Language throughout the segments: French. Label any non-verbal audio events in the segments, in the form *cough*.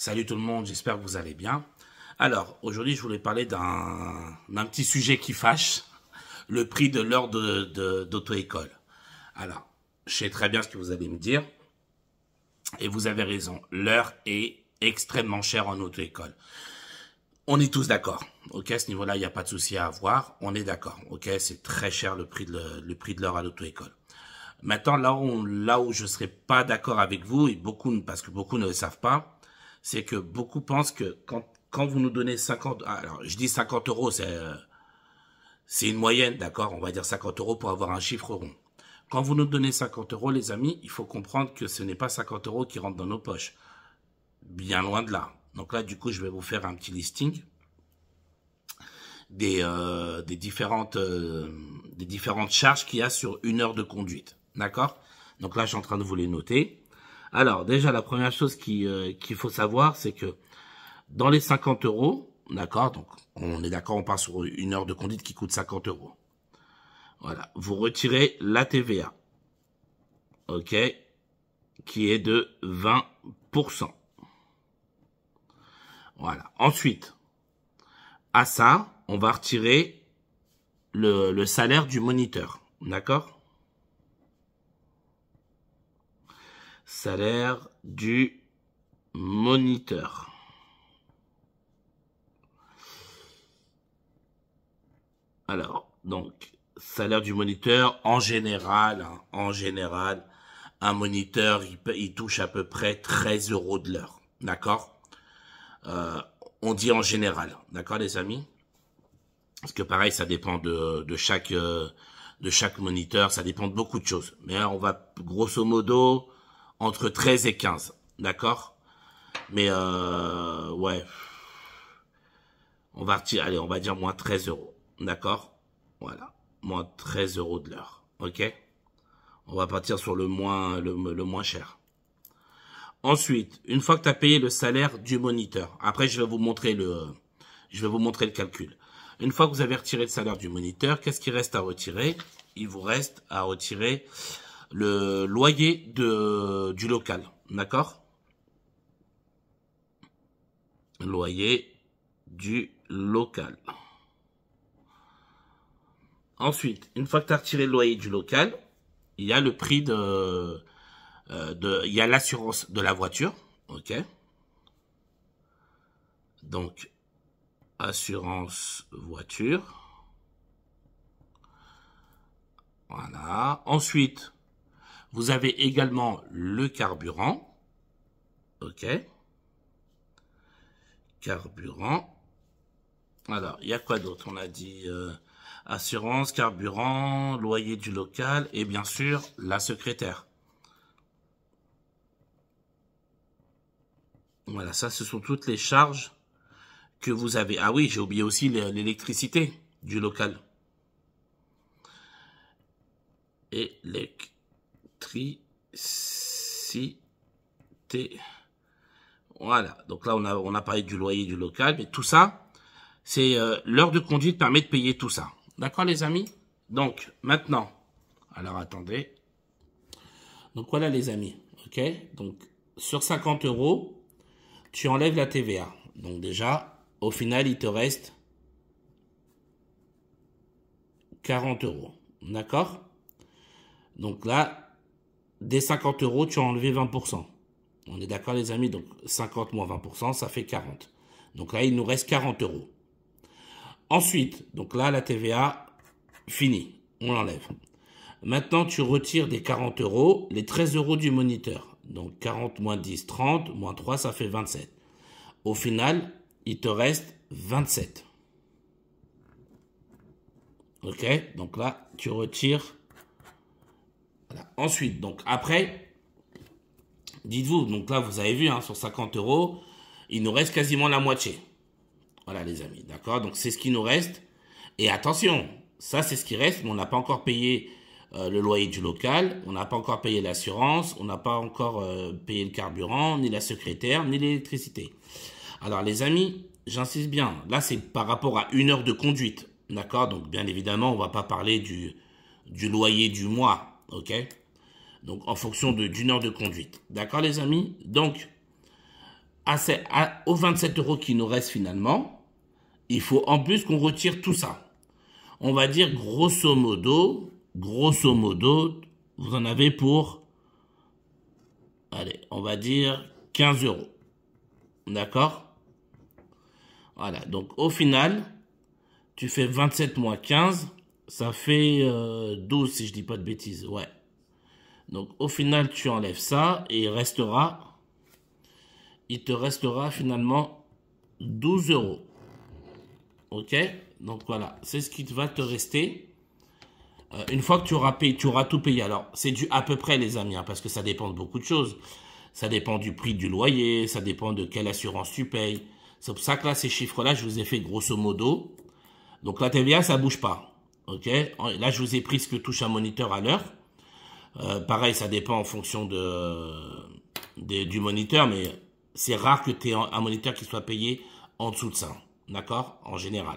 Salut tout le monde, j'espère que vous allez bien. Alors, aujourd'hui, je voulais parler d'un petit sujet qui fâche, le prix de l'heure d'auto-école. Alors, je sais très bien ce que vous allez me dire, et vous avez raison, l'heure est extrêmement chère en auto-école. On est tous d'accord, ok, à ce niveau-là, il n'y a pas de souci à avoir, on est d'accord, ok, c'est très cher le prix de l'heure à l'auto-école. Maintenant, là où, je ne serais pas d'accord avec vous, et beaucoup, parce que beaucoup ne le savent pas, c'est que beaucoup pensent que quand, vous nous donnez 50... Ah, alors, je dis 50 euros, euh, c'est... une moyenne, d'accord On va dire 50 euros pour avoir un chiffre rond. Quand vous nous donnez 50 euros, les amis, il faut comprendre que ce n'est pas 50 euros qui rentrent dans nos poches. Bien loin de là. Donc là, du coup, je vais vous faire un petit listing des, euh, des différentes, euh, des différentes charges qu'il y a sur une heure de conduite. D'accord Donc là, je suis en train de vous les noter. Alors, déjà, la première chose euh, qu'il faut savoir, c'est que dans les 50 euros, d'accord, donc on est d'accord, on part sur une heure de conduite qui coûte 50 euros. Voilà, vous retirez la TVA, ok, qui est de 20%. Voilà, ensuite, à ça, on va retirer le, le salaire du moniteur, d'accord salaire du moniteur. Alors, donc, salaire du moniteur, en général, hein, en général, un moniteur, il, touche à peu près 13 euros de l'heure, d'accord euh, On dit en général, d'accord les amis Parce que pareil, ça dépend de, chaque... Euh, de chaque moniteur, ça dépend de beaucoup de choses. Mais on va grosso modo entre 13 et 15, d'accord Mais euh, ouais, on va retirer, allez, on va dire moins 13 euros, d'accord Voilà, moins 13 euros de l'heure, ok On va partir sur le moins, le, moins cher. Ensuite, une fois que tu as payé le salaire du moniteur, après je vais vous montrer le, je vais vous montrer le calcul. Une fois que vous avez retiré le salaire du moniteur, qu'est-ce qui reste à retirer Il vous reste à retirer le loyer de, du local. D'accord Loyer du local. Ensuite, une fois que tu as retiré le loyer du local, il y a le prix de... Euh, de il y a l'assurance de la voiture. OK Donc, assurance voiture. Voilà. Ensuite, vous avez également le carburant. OK Carburant. Alors, il y a quoi d'autre On a dit euh, assurance, carburant, loyer du local et bien sûr la secrétaire. Voilà, ça, ce sont toutes les charges que vous avez. Ah oui, j'ai oublié aussi l'électricité du local. et les T Voilà, donc là on a, on a parlé du loyer, du local, mais tout ça, c'est euh, l'heure de conduite permet de payer tout ça. D'accord les amis Donc maintenant, alors attendez. Donc voilà les amis, ok Donc sur 50 euros, tu enlèves la TVA. Donc déjà, au final, il te reste 40 euros. D'accord Donc là, des 50 euros, tu as enlevé 20%. On est d'accord les amis, donc 50 moins 20%, ça fait 40. Donc là, il nous reste 40 euros. Ensuite, donc là, la TVA, fini, on l'enlève. Maintenant, tu retires des 40 euros les 13 euros du moniteur. Donc 40 moins 10, 30, moins 3, ça fait 27. Au final, il te reste 27. Ok, donc là, tu retires Ensuite, donc après, dites-vous, donc là vous avez vu, hein, sur 50 euros, il nous reste quasiment la moitié. Voilà les amis, d'accord Donc c'est ce qui nous reste. Et attention, ça c'est ce qui reste, mais on n'a pas encore payé euh, le loyer du local, on n'a pas encore payé l'assurance, on n'a pas encore euh, payé le carburant, ni la secrétaire, ni l'électricité. Alors les amis, j'insiste bien, là c'est par rapport à une heure de conduite, d'accord Donc bien évidemment, on ne va pas parler du, du loyer du mois, OK Donc, en fonction d'une heure de conduite. D'accord, les amis Donc, à, aux 27 euros qui nous restent finalement, il faut en plus qu'on retire tout ça. On va dire grosso modo, grosso modo, vous en avez pour, allez, on va dire 15 euros. D'accord Voilà, donc au final, tu fais 27 moins 15, ça fait 12 euh, si je dis pas de bêtises, ouais. Donc au final, tu enlèves ça et il restera, il te restera finalement 12 euros. Ok Donc voilà, c'est ce qui va te rester. Euh, une fois que tu auras, payé, tu auras tout payé, alors c'est du à peu près les amis, hein, parce que ça dépend de beaucoup de choses. Ça dépend du prix du loyer, ça dépend de quelle assurance tu payes. C'est pour ça que là, ces chiffres-là, je vous ai fait grosso modo. Donc la TVA, ça bouge pas. Ok, là je vous ai pris ce que touche un moniteur à l'heure. Euh, pareil, ça dépend en fonction de, du moniteur, mais c'est rare que tu aies un moniteur qui soit payé en dessous de ça. D'accord En général.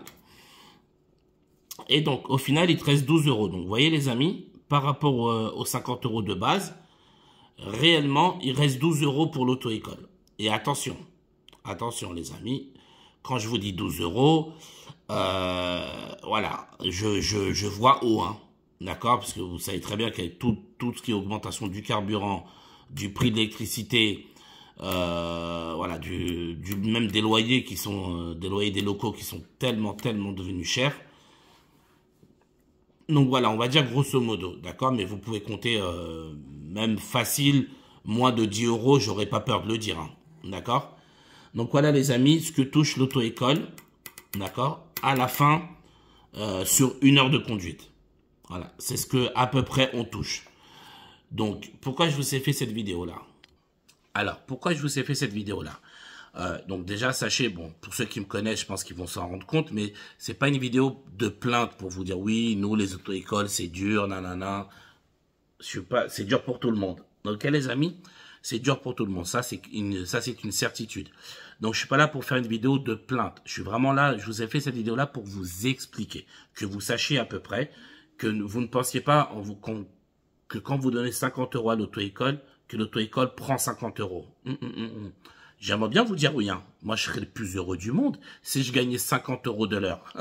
Et donc, au final, il te reste 12 euros. Donc, vous voyez, les amis, par rapport aux 50 euros de base, réellement, il reste 12 euros pour l'auto-école. Et attention, attention, les amis, quand je vous dis 12 euros, euh, voilà, je, je, vois haut, hein, d'accord Parce que vous savez très bien qu'avec tout, tout ce qui est augmentation du carburant, du prix de l'électricité, euh, voilà, du, même des loyers qui sont, euh, des loyers des locaux qui sont tellement, tellement devenus chers. Donc voilà, on va dire grosso modo, d'accord Mais vous pouvez compter, même facile, moins de 10 euros, j'aurais pas peur de le dire, hein. d'accord Donc voilà les amis, ce que touche l'auto-école, d'accord à la fin euh, sur une heure de conduite. Voilà, c'est ce que à peu près on touche. Donc, pourquoi je vous ai fait cette vidéo-là Alors, pourquoi je vous ai fait cette vidéo-là euh, donc déjà, sachez, bon, pour ceux qui me connaissent, je pense qu'ils vont s'en rendre compte, mais c'est pas une vidéo de plainte pour vous dire oui, nous les auto-écoles, c'est dur, nanana. Je suis pas, c'est dur pour tout le monde. Donc, eh, les amis, c'est dur pour tout le monde. Ça, c'est une, ça, c'est une certitude. Donc, je suis pas là pour faire une vidéo de plainte. Je suis vraiment là, je vous ai fait cette vidéo-là pour vous expliquer, que vous sachiez à peu près, que vous ne pensiez pas que quand vous donnez 50 euros à l'auto-école, que l'auto-école prend 50 euros. Hum, hum, hum, J'aimerais bien vous dire oui. Hein. Moi, je serais le plus heureux du monde si je gagnais 50 euros de l'heure.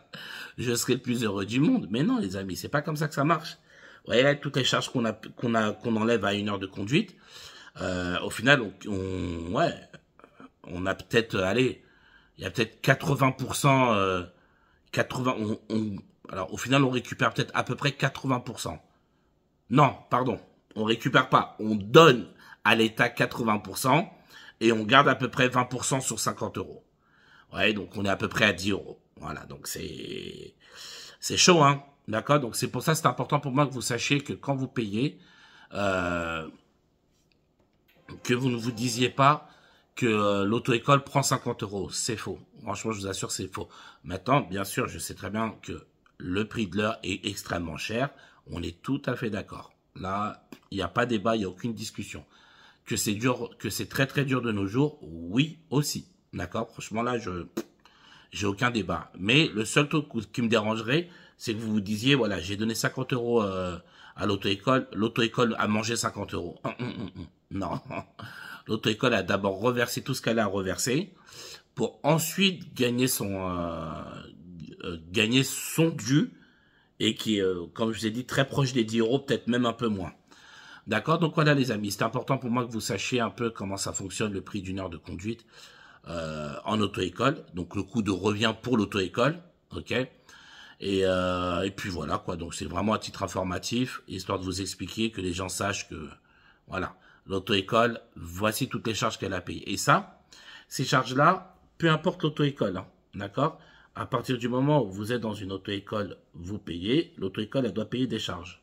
*laughs* je serais le plus heureux du monde. Mais non, les amis, c'est pas comme ça que ça marche. Vous voyez, toutes les charges qu'on a, qu'on a, qu'on enlève à une heure de conduite, euh, au final, on, on ouais, on a peut-être, euh, allez, il y a peut-être 80%, 80, euh, alors au final, on récupère peut-être à peu près 80%. Non, pardon, on récupère pas, on donne à l'État 80% et on garde à peu près 20% sur 50 euros. Ouais, donc on est à peu près à 10 euros. Voilà, donc c'est c'est chaud, hein, d'accord. Donc c'est pour ça, c'est important pour moi que vous sachiez que quand vous payez, euh, que vous ne vous disiez pas que euh, l'auto-école prend 50 euros. C'est faux. Franchement, je vous assure, c'est faux. Maintenant, bien sûr, je sais très bien que le prix de l'heure est extrêmement cher. On est tout à fait d'accord. Là, il n'y a pas débat, il n'y a aucune discussion. Que c'est dur, que c'est très très dur de nos jours, oui aussi. D'accord Franchement, là, je j'ai aucun débat. Mais le seul truc qui me dérangerait, c'est que vous vous disiez, voilà, j'ai donné 50 euros euh, à l'auto-école, l'auto-école a mangé 50 euros. Hum, hum, hum, non, lauto école a d'abord reversé tout ce qu'elle a reversé pour ensuite gagner son euh, euh, gagner son dû et qui, euh, comme je vous ai dit, très proche des 10 euros, peut-être même un peu moins. D'accord Donc voilà les amis, c'est important pour moi que vous sachiez un peu comment ça fonctionne le prix d'une heure de conduite en auto-école. Donc le coût de revient pour l'auto-école, ok et, et, puis voilà quoi, donc c'est vraiment à titre informatif, histoire de vous expliquer, que les gens sachent que, voilà l'auto-école, voici toutes les charges qu'elle a payées. Et ça, ces charges-là, peu importe l'auto-école, hein, d'accord À partir du moment où vous êtes dans une auto-école, vous payez, l'auto-école, elle doit payer des charges.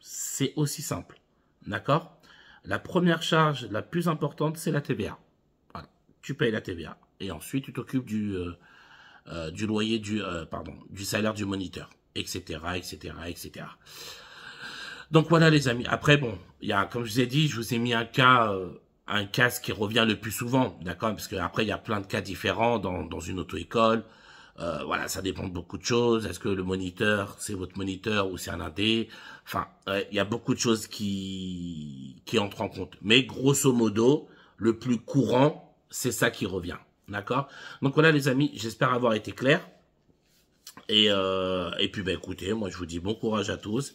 C'est aussi simple, d'accord La première charge, la plus importante, c'est la TVA. tu payes la TVA. Et ensuite, tu t'occupes du, euh, euh, du loyer, du, euh, du salaire du moniteur, etc., etc., etc. Donc voilà les amis. Après bon, il y a comme je vous ai dit, je vous ai mis un cas euh, un cas qui revient le plus souvent, d'accord Parce que après il y a plein de cas différents dans, une auto-école. Euh, voilà, ça dépend de beaucoup de choses. Est-ce que le moniteur, c'est votre moniteur ou c'est un indé Enfin, il y a beaucoup de choses qui qui entrent en compte. Mais grosso modo, le plus courant, c'est ça qui revient. D'accord Donc voilà les amis, j'espère avoir été clair. Et, euh, et puis bah écoutez, moi je vous dis bon courage à tous